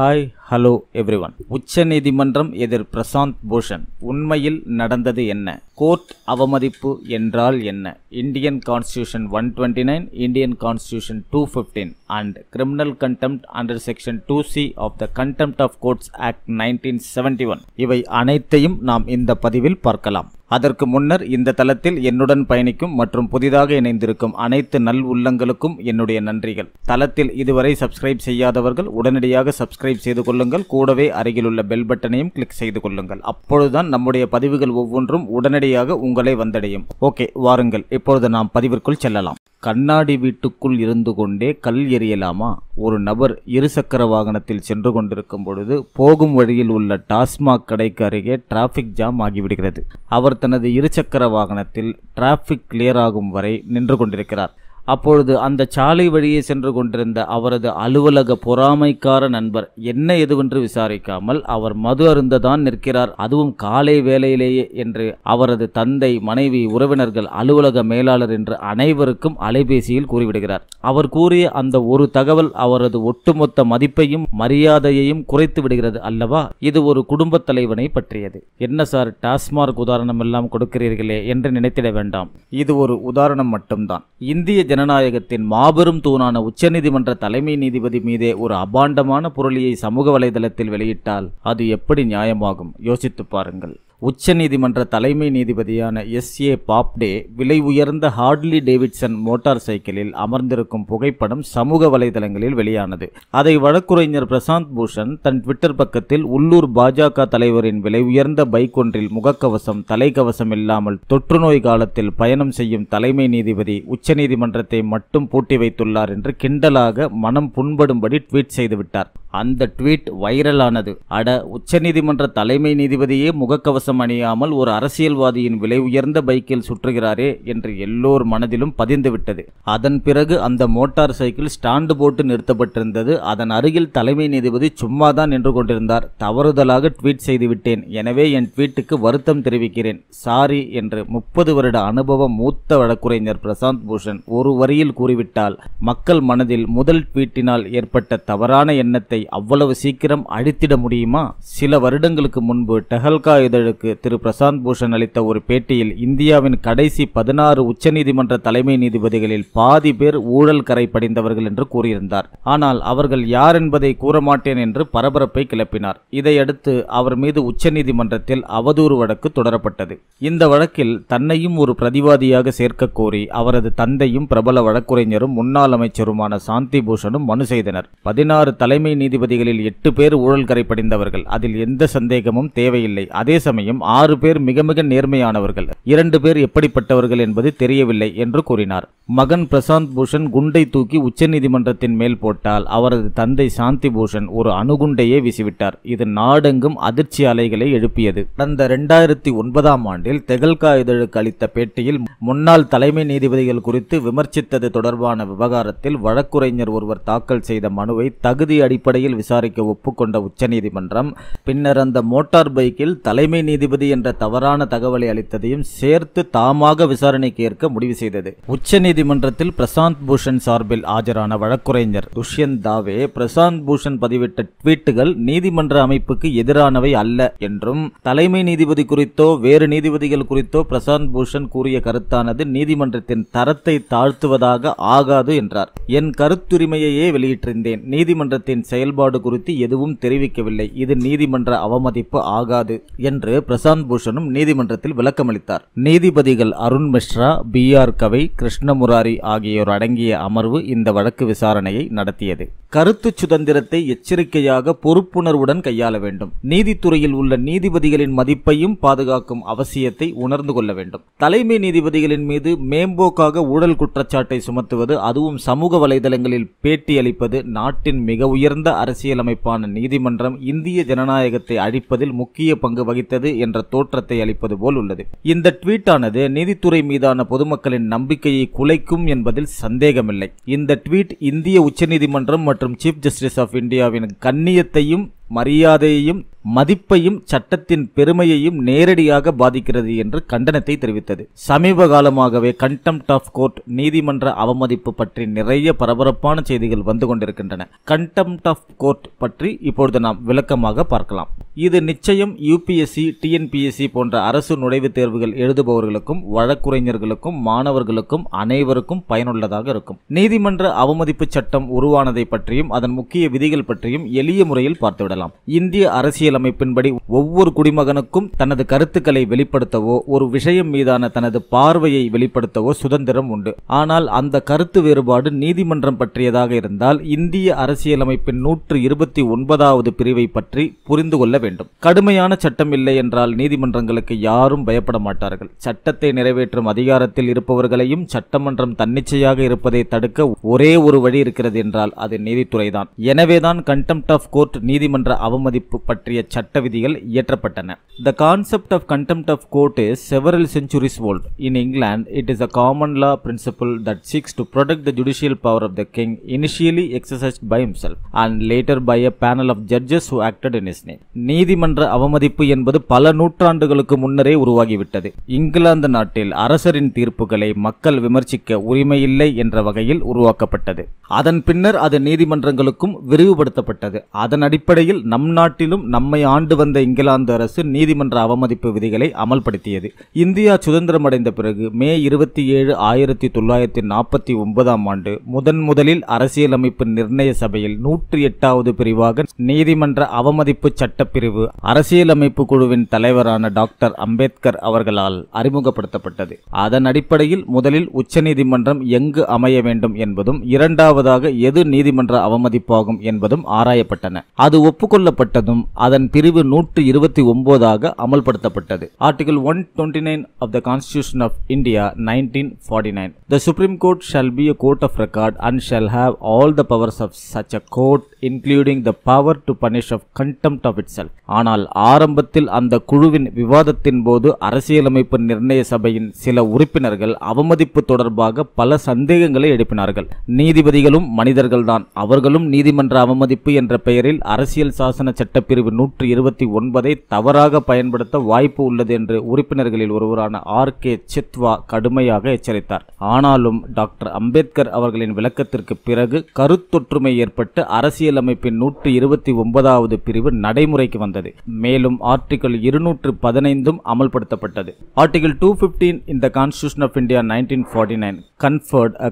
Hi hello everyone உச்ச நீதிமன்றம் எதிர் பிரசாந்த் பூஷன் உண்மையில் நடந்தது என்ன கோர்ட் அவமதிப்பு என்றால் என்ன Indian constitution one twenty nine Indian constitution two fifteen and criminal contempt under section two C of the contempt of courts act nineteen seventy one இவை அனைத்தையும் நாம் இந்த பதிவில் பார்க்கலாம் அதற்கு முன்னர் இந்த தளத்தில் என்னுடன் பயணிக்கும் மற்றும் புதிதாக இணைந்திருக்கும் அனைத்து நல் உள்ளங்களுக்கும் என்னுடைய நன்றிகள் தளத்தில் இதுவரை சப்ஸ்கிரைப் செய்யாதவர்கள் உடனடியாக சப்ஸ்கிரைப் செய்து கொள்ளுங்கள் கூடவே அருகிலுள்ள பெல் பட்டனையும் கிளிக் செய்து கொள்ளுங்கள் அப்பொழுதுதான் நம்முடைய பதிவுகள் ஒவ்வொன்றும் உடனடியாக உங்களை வந்தடையும் ஓகே வாருங்கள் இப்பொழுது நாம் பதிவிற்குள் செல்லலாம் கண்ணாடி வீட்டுக்குள் இருந்து கொண்டே கல் எறியலாமா ஒரு நபர் இருசக்கர வாகனத்தில் சென்று கொண்டிருக்கும் பொழுது போகும் வழியில் உள்ள டாஸ்மாக் கடைக்கு அருகே டிராஃபிக் ஜாம் ஆகிவிடுகிறது அவர் தனது இருசக்கர வாகனத்தில் டிராஃபிக் கிளியர் ஆகும் வரை நின்று கொண்டிருக்கிறார் அப்பொழுது அந்த சாலை வழியே சென்று கொண்டிருந்த அவரது அலுவலக பொறாமைக்கார நண்பர் என்ன எதுவென்று விசாரிக்காமல் அவர் மது அருந்ததான் நிற்கிறார் அதுவும் காலை வேலையிலேயே என்று அவரது தந்தை மனைவி உறவினர்கள் அலுவலக மேலாளர் என்று அனைவருக்கும் அலைபேசியில் கூறிவிடுகிறார் அவர் கூறிய அந்த ஒரு தகவல் அவரது ஒட்டுமொத்த மதிப்பையும் மரியாதையையும் குறைத்து விடுகிறது அல்லவா இது ஒரு குடும்ப தலைவனை பற்றியது என்ன சார் டாஸ்மார்க் உதாரணம் எல்லாம் கொடுக்கிறீர்களே என்று நினைத்திட வேண்டாம் இது ஒரு உதாரணம் மட்டும்தான் இந்திய ஜன ஜனநாயகத்தின் மாபெரும் தூணான உச்சநீதிமன்ற தலைமை நீதிபதி மீதே ஒரு அபாண்டமான புரளியை சமூக வலைதளத்தில் வெளியிட்டால் அது எப்படி நியாயமாகும் யோசித்து பாருங்கள் உச்சநீதிமன்ற தலைமை நீதிபதியான எஸ் ஏ பாப்டே விலை உயர்ந்த ஹார்ட்லி டேவிட்சன் மோட்டார் சைக்கிளில் அமர்ந்திருக்கும் புகைப்படம் சமூக வலைதளங்களில் வெளியானது அதை வழக்குரைஞர் பிரசாந்த் பூஷன் தன் ட்விட்டர் பக்கத்தில் உள்ளூர் பாஜக தலைவரின் விலை உயர்ந்த பைக் ஒன்றில் முகக்கவசம் தலைக்கவசம் இல்லாமல் தொற்றுநோய் காலத்தில் பயணம் செய்யும் தலைமை நீதிபதி உச்சநீதிமன்றத்தை மட்டும் பூட்டி வைத்துள்ளார் என்று கிண்டலாக மனம் புண்படும்படி ட்வீட் செய்துவிட்டார் அந்த ட்வீட் வைரலானது அட உச்சநீதிமன்ற தலைமை நீதிபதியே முகக்கவசம் அணியாமல் ஒரு அரசியல்வாதியின் விலை உயர்ந்த பைக்கில் சுற்றுகிறாரே என்று எல்லோர் மனதிலும் பதிந்துவிட்டது அதன் பிறகு அந்த மோட்டார் சைக்கிள் ஸ்டாண்டு போட்டு நிறுத்தப்பட்டிருந்தது அதன் அருகில் தலைமை நீதிபதி சும்மாதான் நின்று கொண்டிருந்தார் தவறுதலாக ட்வீட் செய்துவிட்டேன் எனவே என் ட்வீட்டுக்கு வருத்தம் தெரிவிக்கிறேன் சாரி என்று முப்பது வருட அனுபவ மூத்த வழக்குரைஞர் பிரசாந்த் பூஷன் ஒரு வரியில் கூறிவிட்டால் மக்கள் மனதில் முதல் ட்வீட்டினால் ஏற்பட்ட தவறான எண்ணத்தை அவ்வளவு சீக்கிரம் அழித்திட முடியுமா சில வருடங்களுக்கு முன்பு டெஹல்கா இதழுக்கு திரு பிரசாந்த் பூஷன் அளித்த ஒரு பேட்டியில் இந்தியாவின் கடைசி பதினாறு உச்சநீதிமன்ற தலைமை நீதிபதிகளில் பாதி பேர் ஊழல் கரை படிந்தவர்கள் என்று கூறியிருந்தார் ஆனால் அவர்கள் யார் என்பதை கூறமாட்டேன் என்று பரபரப்பை கிளப்பினார் இதையடுத்து அவர் மீது உச்சநீதிமன்றத்தில் அவதூறு வழக்கு தொடரப்பட்டது இந்த வழக்கில் தன்னையும் ஒரு பிரதிவாதியாக சேர்க்க கோரி அவரது தந்தையும் பிரபல வழக்குரைஞரும் முன்னாள் அமைச்சருமான சாந்தி பூஷனும் மனு செய்தனர் பதினாறு தலைமை நீதி நீதிபதிகளில் எட்டு பேர் ஊழல் கரை படிந்தவர்கள் அதில் எந்த சந்தேகமும் தேவையில்லை அதே சமயம் ஆறு பேர் மிக மிக நேர்மையானவர்கள் இரண்டு பேர் எப்படிப்பட்டவர்கள் என்பது தெரியவில்லை என்று கூறினார் மகன் பிரசாந்த் பூஷன் குண்டை தூக்கி உச்சநீதிமன்றத்தின் மேல் போட்டால் அவரது தந்தை சாந்தி பூஷன் ஒரு அணுகுண்டையே வீசிவிட்டார் இது நாடெங்கும் அதிர்ச்சி அலைகளை எழுப்பியது கடந்த இரண்டாயிரத்தி ஒன்பதாம் ஆண்டில் தெகல்கா இதழுக்கு அளித்த பேட்டியில் முன்னாள் தலைமை நீதிபதிகள் குறித்து விமர்சித்தது தொடர்பான விவகாரத்தில் வழக்குரைஞர் ஒருவர் தாக்கல் செய்த மனுவை தகுதி அடிப்படையில் விசாரிக்க ஒப்புக்கொண்ட உச்சநீதிமன்றம் பின்னர் அந்த மோட்டார் பைக்கில் தலைமை நீதிபதி என்ற தவறான தகவலை அளித்ததையும் சேர்த்து தாமாக விசாரணைக்கு ஏற்க முடிவு செய்தது உச்சநீதி நீதிமன்றத்தில் பிரசாந்த் பூஷன் சார்பில் ஆஜரான வழக்குரைஞர் துஷ்யந்த் தாவே பிரசாந்த் பூஷன் பதிவிட்ட ட்வீட்டுகள் நீதிமன்ற அமைப்புக்கு எதிரானவை அல்ல என்றும் தலைமை நீதிபதி குறித்தோ வேறு நீதிபதிகள் குறித்தோ பிரசாந்த் பூஷன் கூறிய கருத்தானது நீதிமன்றத்தின் தரத்தை தாழ்த்துவதாக ஆகாது என்றார் என் கருத்துரிமையையே வெளியிட்டிருந்தேன் நீதிமன்றத்தின் செயல்பாடு குறித்து எதுவும் தெரிவிக்கவில்லை இது நீதிமன்ற அவமதிப்பு ஆகாது என்று பிரசாந்த் பூஷனும் நீதிமன்றத்தில் விளக்கமளித்தார் நீதிபதிகள் அருண் மிஸ்ரா பி ஆர் கவை கிருஷ்ணமுர முராரி ஆகியோர் அடங்கிய அமர்வு இந்த வழக்கு விசாரணையை நடத்தியது கருத்து சுதந்திரத்தை எச்சரிக்கையாக பொறுப்புணர்வுடன் கையாள வேண்டும் நீதித்துறையில் உள்ள நீதிபதிகளின் மதிப்பையும் பாதுகாக்கும் அவசியத்தை உணர்ந்து கொள்ள வேண்டும் தலைமை நீதிபதிகளின் மீது மேம்போக்காக ஊழல் குற்றச்சாட்டை சுமத்துவது அதுவும் சமூக வலைதளங்களில் பேட்டியளிப்பது நாட்டின் மிக உயர்ந்த அரசியலமைப்பான நீதிமன்றம் இந்திய ஜனநாயகத்தை அழிப்பதில் முக்கிய பங்கு வகித்தது என்ற தோற்றத்தை அளிப்பது போல் உள்ளது இந்த ட்வீட்டானது நீதித்துறை மீதான பொதுமக்களின் நம்பிக்கையை குலை அதிகரிக்கும் என்பதில் சந்தேகமில்லை இந்த ட்வீட் இந்திய உச்சநீதிமன்றம் மற்றும் சீஃப் ஜஸ்டிஸ் ஆஃப் இந்தியாவின் கண்ணியத்தையும் மரியாதையையும் மதிப்பையும் சட்டத்தின் பெருமையையும் நேரடியாக பாதிக்கிறது என்று கண்டனத்தை தெரிவித்தது சமீப காலமாகவே கண்டெம்ட் ஆஃப் கோர்ட் நீதிமன்ற அவமதிப்பு பற்றி நிறைய பரபரப்பான செய்திகள் வந்து கொண்டிருக்கின்றன கண்டெம்ட் ஆஃப் கோர்ட் பற்றி இப்பொழுது நாம் விளக்கமாக பார்க்கலாம் இது நிச்சயம் யூபிஎஸ்சி டிஎன்பிஎஸ்சி போன்ற அரசு நுழைவுத் தேர்வுகள் எழுதுபவர்களுக்கும் வழக்குரைஞர்களுக்கும் மாணவர்களுக்கும் அனைவருக்கும் பயனுள்ளதாக இருக்கும் நீதிமன்ற அவமதிப்பு சட்டம் உருவானதை பற்றியும் அதன் முக்கிய விதிகள் பற்றியும் எளிய முறையில் பார்த்துவிடலாம் இந்திய அரசியலமைப்பின்படி ஒவ்வொரு குடிமகனுக்கும் தனது கருத்துக்களை வெளிப்படுத்தவோ ஒரு விஷயம் மீதான தனது பார்வையை வெளிப்படுத்தவோ சுதந்திரம் உண்டு ஆனால் அந்த கருத்து வேறுபாடு நீதிமன்றம் பற்றியதாக இருந்தால் இந்திய அரசியலமைப்பின் நூற்று இருபத்தி ஒன்பதாவது பிரிவை பற்றி புரிந்து கொள்ள வேண்டும் வேண்டும் கடுமையான சட்டம் இல்லை என்றால் நீதிமன்றங்களுக்கு யாரும் பயப்பட மாட்டார்கள் சட்டத்தை நிறைவேற்றும் அதிகாரத்தில் இருப்பவர்களையும் சட்டமன்றம் தன்னிச்சையாக இருப்பதை தடுக்க ஒரே ஒரு வழி இருக்கிறது என்றால் அது நீதித்துறைதான் எனவேதான் கண்டெம்ட் ஆஃப் கோர்ட் நீதிமன்ற அவமதிப்பு பற்றிய சட்ட விதிகள் இயற்றப்பட்டன the concept of contempt of court is several centuries old in England it is a common law principle that seeks to protect the judicial power of the king initially exercise by himself and later by a panel of judges who acted in his name நீதிமன்ற அவமதிப்பு என்பது பல நூற்றாண்டுகளுக்கு முன்னரே உருவாகிவிட்டது இங்கிலாந்து நாட்டில் அரசரின் தீர்ப்புகளை மக்கள் விமர்சிக்க உரிமையில்லை என்ற வகையில் உருவாக்கப்பட்டது அதன் பின்னர் அது நீதிமன்றங்களுக்கும் விரிவுபடுத்தப்பட்டது அதன் அடிப்படையில் நம் நாட்டிலும் நம்மை ஆண்டு வந்த இங்கிலாந்து அரசு நீதிமன்ற அவமதிப்பு விதிகளை அமல்படுத்தியது இந்தியா சுதந்திரம் அடைந்த பிறகு மே இருபத்தி ஏழு ஆயிரத்தி தொள்ளாயிரத்தி நாற்பத்தி ஒன்பதாம் ஆண்டு முதன் முதலில் அரசியலமைப்பு நிர்ணய சபையில் நூற்றி எட்டாவது பிரிவாக நீதிமன்ற அவமதிப்பு சட்டப்பிரிவு பிரிவு அரசியலமைப்பு குழுவின் தலைவரான டாக்டர் அம்பேத்கர் அவர்களால் அறிமுகப்படுத்தப்பட்டது அதன் அடிப்படையில் முதலில் உச்சநீதிமன்றம் எங்கு அமைய வேண்டும் என்பதும் இரண்டாவதாக எது நீதிமன்ற அவமதிப்பாகும் என்பதும் ஆராயப்பட்டன அது ஒப்புக்கொள்ளப்பட்டதும் அதன் பிரிவு நூற்று இருபத்தி ஒன்பதாக அமல்படுத்தப்பட்டது article one twenty nine of the constitution of India nineteen forty nine the supreme court shall be a court of record and shall have all the powers of such a court including the power to punish of contempt of itself ஆனால் ஆரம்பத்தில் அந்த குழுவின் விவாதத்தின் போது அரசியலமைப்பு நிர்ணய சபையின் சில உறுப்பினர்கள் அவமதிப்பு தொடர்பாக பல சந்தேகங்களை எழுப்பினார்கள் நீதிபதிகளும் மனிதர்கள்தான் அவர்களும் நீதிமன்ற அவமதிப்பு என்ற பெயரில் அரசியல் சாசன சட்டப்பிரிவு நூற்றி இருபத்தி ஒன்பதை தவறாக பயன்படுத்த வாய்ப்பு உள்ளது என்று உறுப்பினர்களில் ஒருவரான ஆர் கே சித்வா கடுமையாக எச்சரித்தார் ஆனாலும் டாக்டர் அம்பேத்கர் அவர்களின் விளக்கத்திற்கு பிறகு கருத்தொற்றுமை ஏற்பட்டு அரசியலமைப்பின் நூற்றி இருபத்தி ஒன்பதாவது பிரிவு நடைமுறைக்கு வந்தது மேலும் ஆர்டிகல் இருநூற்று பதினைந்தும் அமல்படுத்தப்பட்டது ஆர்டிகல் டூ பிப்டீன் இந்த constitution of India nineteen forty nine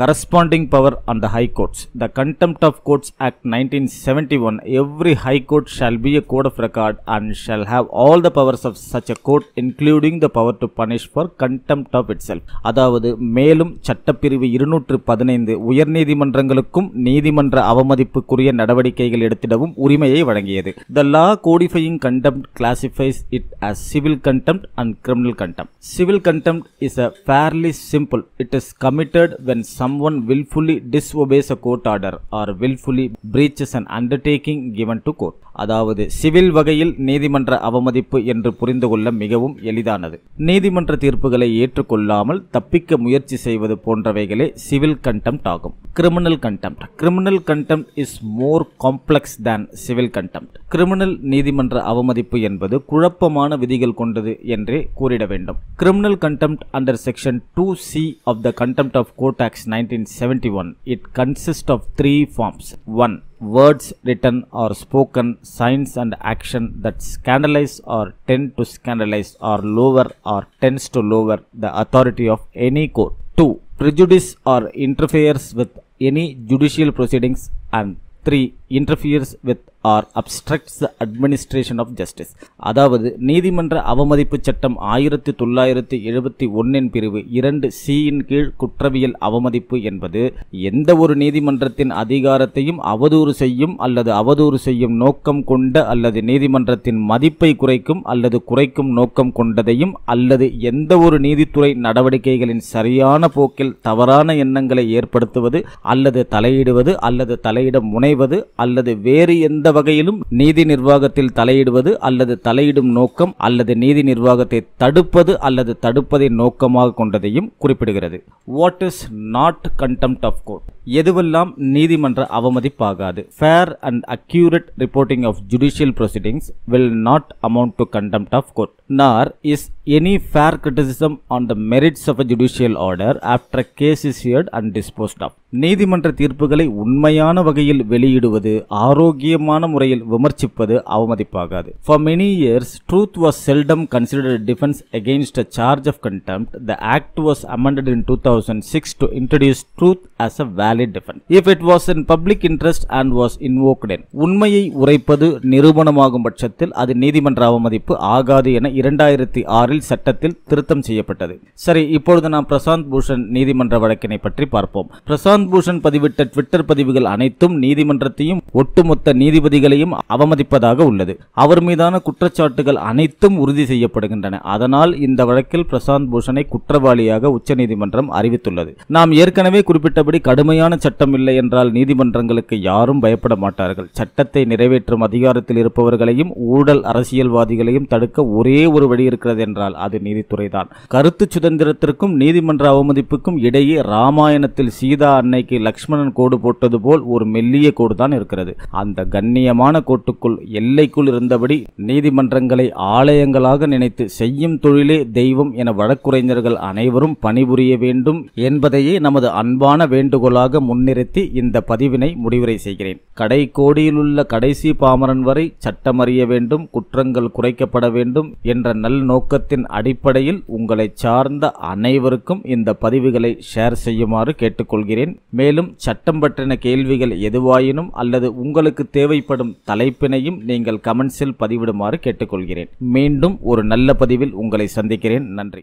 corresponding power on high courts the contempt of courts act nineteen seventy one every high court shall be a court of record and shall have all the powers of such a court including the power to punish for contempt of itself அதாவது மேலும் சட்டப்பிரிவு இருநூற்று பதினைந்து உயர்நீதிமன்றங்களுக்கும் நீதிமன்ற அவமதிப்புக்குரிய நடவடிக்கைகள் எடுத்திடவும் உரிமையை வழங்கியது த லா கோடி Qualifying contempt classifies it as civil contempt and criminal contempt. Civil contempt is a fairly simple. It is committed when someone willfully disobeys a court order or willfully breaches an undertaking given to court. அதாவது civil வகையில் நீதிமன்ற அவமதிப்பு என்று புரிந்து கொள்ள மிகவும் எளிதானது நீதிமன்ற தீர்ப்புகளை ஏற்றுக்கொள்ளாமல் தப்பிக்க முயற்சி செய்வது போன்றவைகளே சிவில் கண்டெம்ட் ஆகும் criminal contempt criminal contempt is more complex than civil contempt criminal நீதிமன்ற நீதிமன்ற அவமதிப்பு என்பது குழப்பமான விதிகள் கொண்டது என்றே கூறிட வேண்டும் of contempt under section two C of the contempt of court acts nineteen seventy one it consist of three forms one words written or spoken, signs and action that scandalize or tend to scandalize or lower or tends to lower the authority of any court. 2. Prejudice or interferes with any judicial proceedings and 3. Interferes with or obstructs the administration of justice அதாவது நீதிமன்ற அவமதிப்பு சட்டம் ஆயிரத்தி தொள்ளாயிரத்தி எழுபத்தி ஒன்னின் பிரிவு இரண்டு சியின் கீழ் குற்றவியல் அவமதிப்பு என்பது எந்த ஒரு நீதிமன்றத்தின் அதிகாரத்தையும் அவதூறு செய்யும் அல்லது அவதூறு செய்யும் நோக்கம் கொண்ட அல்லது நீதிமன்றத்தின் மதிப்பை குறைக்கும் அல்லது குறைக்கும் நோக்கம் கொண்டதையும் அல்லது எந்த ஒரு நீதித்துறை நடவடிக்கைகளின் சரியான போக்கில் தவறான எண்ணங்களை ஏற்படுத்துவது அல்லது தலையிடுவது அல்லது தலையிட முனைவது அல்லது வேறு எந்த வகையிலும் நீதி நிர்வாகத்தில் தலையிடுவது அல்லது தலையிடும் நோக்கம் அல்லது நீதி நிர்வாகத்தை தடுப்பது அல்லது தடுப்பதை நோக்கமாக கொண்டதையும் குறிப்பிடுகிறது what is not contempt of court எதுவெல்லாம் நீதிமன்ற அவமதிப்பாகாது fair and accurate reporting of judicial proceedings will not amount to contempt of court nor is any fair criticism on the merits of a judicial order after case is heard and disposed of நீதிமன்ற தீர்ப்புகளை உண்மையான வகையில் வெளியிடுவது ஆரோக்கியமான முறையில் விமர்சிப்பது அவமதிப்பாகாது for many years truth was seldom considered defence against a charge of contempt the act was amended in two thousand six to introduce truth as a value properly defence if it was in public interest and was invoked உண்மையை உரைப்பது நிரூபணமாகும் பட்சத்தில் அது நீதிமன்ற அவமதிப்பு ஆகாது என இரண்டாயிரத்தி ஆறில் சட்டத்தில் திருத்தம் செய்யப்பட்டது சரி இப்பொழுது நாம் பிரசாந்த் பூஷன் நீதிமன்ற வழக்கினை பற்றி பார்ப்போம் பிரசாந்த் பூஷன் பதிவிட்ட ட்விட்டர் பதிவுகள் அனைத்தும் நீதிமன்றத்தையும் ஒட்டுமொத்த நீதிபதிகளையும் அவமதிப்பதாக உள்ளது அவர் மீதான குற்றச்சாட்டுகள் அனைத்தும் உறுதி செய்யப்படுகின்றன அதனால் இந்த வழக்கில் பிரசாந்த் பூஷனை குற்றவாளியாக உச்சநீதிமன்றம் அறிவித்துள்ளது நாம் ஏற்கனவே குறிப்பிட்டபடி கடுமையான கடுமையான சட்டம் இல்லை என்றால் நீதிமன்றங்களுக்கு யாரும் பயப்பட மாட்டார்கள் சட்டத்தை நிறைவேற்றும் அதிகாரத்தில் இருப்பவர்களையும் ஊழல் அரசியல்வாதிகளையும் தடுக்க ஒரே ஒரு வழி இருக்கிறது என்றால் அது நீதித்துறைதான் கருத்து சுதந்திரத்திற்கும் நீதிமன்ற அவமதிப்புக்கும் இடையே ராமாயணத்தில் சீதா அன்னைக்கு லக்ஷ்மணன் கோடு போட்டது போல் ஒரு மெல்லிய கோடு தான் இருக்கிறது அந்த கண்ணியமான கோட்டுக்குள் எல்லைக்குள் இருந்தபடி நீதிமன்றங்களை ஆலயங்களாக நினைத்து செய்யும் தொழிலே தெய்வம் என வழக்குரைஞர்கள் அனைவரும் பணிபுரிய வேண்டும் என்பதையே நமது அன்பான வேண்டுகோளாக கடையாக முன்னிறுத்தி இந்த பதிவினை முடிவுரை செய்கிறேன் கடை கோடியிலுள்ள கடைசி பாமரன் வரை சட்டமறிய வேண்டும் குற்றங்கள் குறைக்கப்பட வேண்டும் என்ற நல் நோக்கத்தின் அடிப்படையில் உங்களை சார்ந்த அனைவருக்கும் இந்த பதிவுகளை ஷேர் செய்யுமாறு கேட்டுக்கொள்கிறேன் மேலும் சட்டம் பற்றின கேள்விகள் எதுவாயினும் அல்லது உங்களுக்கு தேவைப்படும் தலைப்பினையும் நீங்கள் கமெண்ட்ஸில் பதிவிடுமாறு கேட்டுக்கொள்கிறேன் மீண்டும் ஒரு நல்ல பதிவில் உங்களை சந்திக்கிறேன் நன்றி